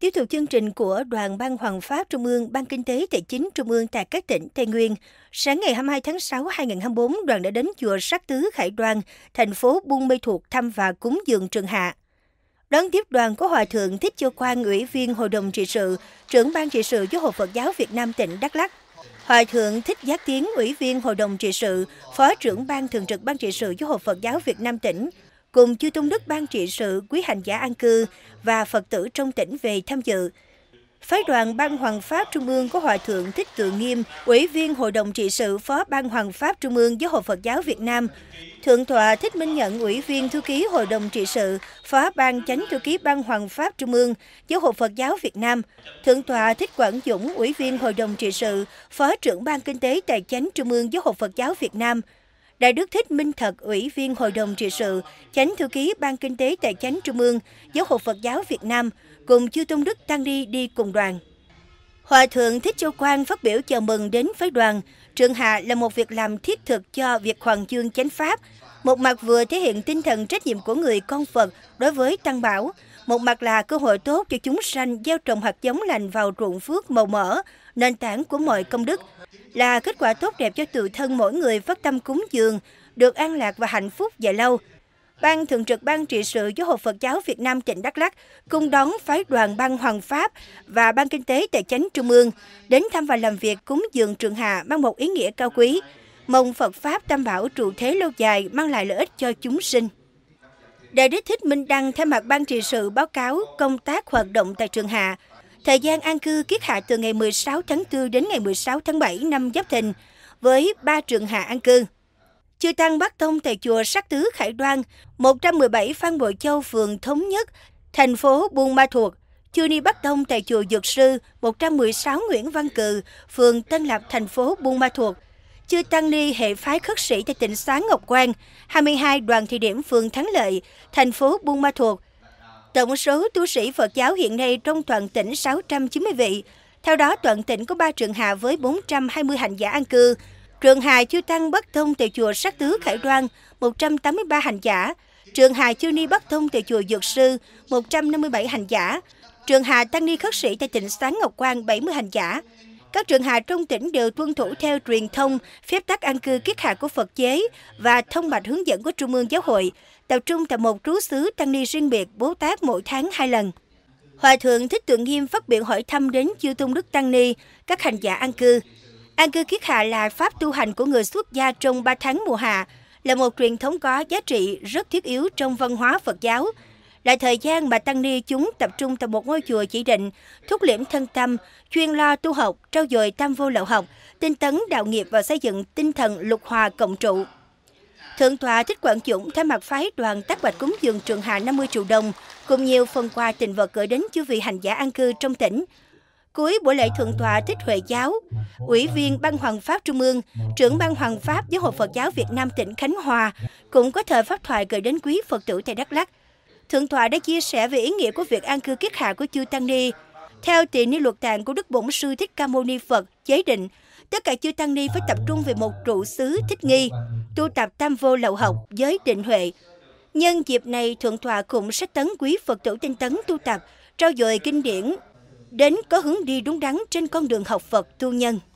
Tiếp tục chương trình của Đoàn Ban Hoàng Pháp Trung ương, Ban Kinh tế Tài chính Trung ương tại các tỉnh Tây Nguyên, sáng ngày 22 tháng 6 2024, đoàn đã đến chùa Sắc Tứ Khải Đoan, thành phố Buôn Mê Thuột thăm và cúng dường Trường Hạ. Đón tiếp đoàn có Hòa Thượng Thích Chơ Quang, Ủy viên Hội đồng trị sự, trưởng Ban trị sự Giáo hội Phật giáo Việt Nam tỉnh Đắk lắc Hòa thượng Thích Giác Tiến, Ủy viên Hội đồng trị sự, Phó trưởng Ban Thường trực Ban trị sự Giáo hội Phật giáo Việt Nam tỉnh, cùng chư Tôn Đức Ban trị sự quý hành giả an cư và Phật tử trong tỉnh về tham dự. Phái đoàn Ban Hoàng Pháp Trung ương có Hòa Thượng Thích Tượng Nghiêm, Ủy viên Hội đồng trị sự Phó Ban Hoàng Pháp Trung ương Giáo hội Phật giáo Việt Nam, Thượng tọa Thích Minh Nhận, Ủy viên Thư ký Hội đồng trị sự, Phó Ban Chánh Thư ký Ban Hoàng Pháp Trung ương, Giáo hội Phật giáo Việt Nam, Thượng tọa Thích Quảng Dũng, Ủy viên Hội đồng trị sự, Phó trưởng Ban Kinh tế Tài chánh Trung ương Giáo hội Phật giáo Việt Nam, Đại đức Thích Minh Thật, Ủy viên Hội đồng trị sự, Chánh Thư ký Ban Kinh tế Tài chánh Trung ương, Giáo hội Phật giáo Việt Nam, cùng Chư Tôn Đức Tăng Ni đi cùng đoàn. Hòa Thượng Thích Châu Quang phát biểu chào mừng đến phái đoàn. Trường Hạ là một việc làm thiết thực cho việc hoàng chương chánh Pháp, một mặt vừa thể hiện tinh thần trách nhiệm của người con Phật đối với Tăng Bảo, một mặt là cơ hội tốt cho chúng sanh gieo trồng hạt giống lành vào ruộng phước màu mỡ, nền tảng của mọi công đức – là kết quả tốt đẹp cho tự thân mỗi người phát tâm cúng dường, được an lạc và hạnh phúc dài lâu. Ban Thường trực Ban Trị sự Giáo hội Phật giáo Việt Nam tỉnh Đắk Lắk cùng đón phái đoàn Ban Hoàng Pháp và Ban Kinh tế Tài chánh Trung ương đến thăm và làm việc cúng dường trường Hà mang một ý nghĩa cao quý. Mong Phật Pháp tam bảo trụ thế lâu dài mang lại lợi ích cho chúng sinh. Đại đức Thích Minh Đăng thay mặt Ban Trị sự báo cáo công tác hoạt động tại trường Hà. Thời gian an cư kiết hạ từ ngày 16 tháng 4 đến ngày 16 tháng 7 năm Giáp Thìn với 3 trường hạ an cư. Chư Tăng Bắc Tông tại chùa Sắc Tứ Khải Đoan, 117 Phan Bội Châu, phường Thống Nhất, thành phố Buôn Ma Thuột. Chư Ni Bắc Tông tại chùa Dược Sư, 116 Nguyễn Văn Cừ, phường Tân Lập, thành phố Buôn Ma Thuột. Chư Tăng Ni hệ phái khất sĩ tại tỉnh Sáng Ngọc Quang, 22 Đoàn Thị Điểm, phường Thắng Lợi, thành phố Buôn Ma Thuột. Tổng số tu sĩ Phật giáo hiện nay trong toàn tỉnh 690 vị. Theo đó, toàn tỉnh có 3 trường hạ với 420 hành giả an cư. Trường hạ Chư Tăng Bắc Thông tại chùa Sắc Tứ Khải Đoan, 183 hành giả. Trường hạ Chư Ni Bắc Thông tại chùa Dược Sư, 157 hành giả. Trường hạ Tăng Ni Khất Sĩ tại tỉnh Sáng Ngọc Quang, 70 hành giả. Các trường hạ trong tỉnh đều tuân thủ theo truyền thông, phép tắc an cư kiết hạ của Phật chế và thông bạch hướng dẫn của Trung ương Giáo hội, tập trung tại một trú xứ tăng ni riêng biệt Bố Tát mỗi tháng hai lần. Hòa thượng Thích Tượng Nghiêm phát biểu hỏi thăm đến chư tôn đức tăng ni, các hành giả an cư. An cư kiết hạ là pháp tu hành của người xuất gia trong 3 tháng mùa hạ, là một truyền thống có giá trị rất thiết yếu trong văn hóa Phật giáo, là thời gian mà tăng ni chúng tập trung tại một ngôi chùa chỉ định, thúc liễm thân tâm, chuyên lo tu học, trau dồi tam vô lậu học, tinh tấn đạo nghiệp và xây dựng tinh thần lục hòa cộng trụ. Thượng tọa Thích Quảng Dũng thay mặt phái đoàn tác bạch cúng dường trường hạ 50 triệu đồng, cùng nhiều phần quà tình vật gửi đến chư vị hành giả an cư trong tỉnh. Cuối buổi lễ thượng tọa Thích Huệ Giáo, Ủy viên Ban Hoàng Pháp Trung ương, trưởng Ban Hoàng Pháp Giáo hội Phật giáo Việt Nam tỉnh Khánh Hòa cũng có thời pháp thoại gửi đến quý Phật tử tại Đắk Lắk, Thượng tọa đã chia sẻ về ý nghĩa của việc an cư kiết hạ của chư Tăng Ni. Theo tỷ ni luật tạng của Đức Bổn Sư Thích Ca Mâu Ni Phật, chế định, tất cả chư Tăng Ni phải tập trung về một trụ xứ thích nghi, tu tập tam vô lậu học, giới định huệ. Nhân dịp này, Thượng tọa cũng sách tấn quý Phật tử tinh tấn tu tập, trao dồi kinh điển, đến có hướng đi đúng đắn trên con đường học Phật tu nhân.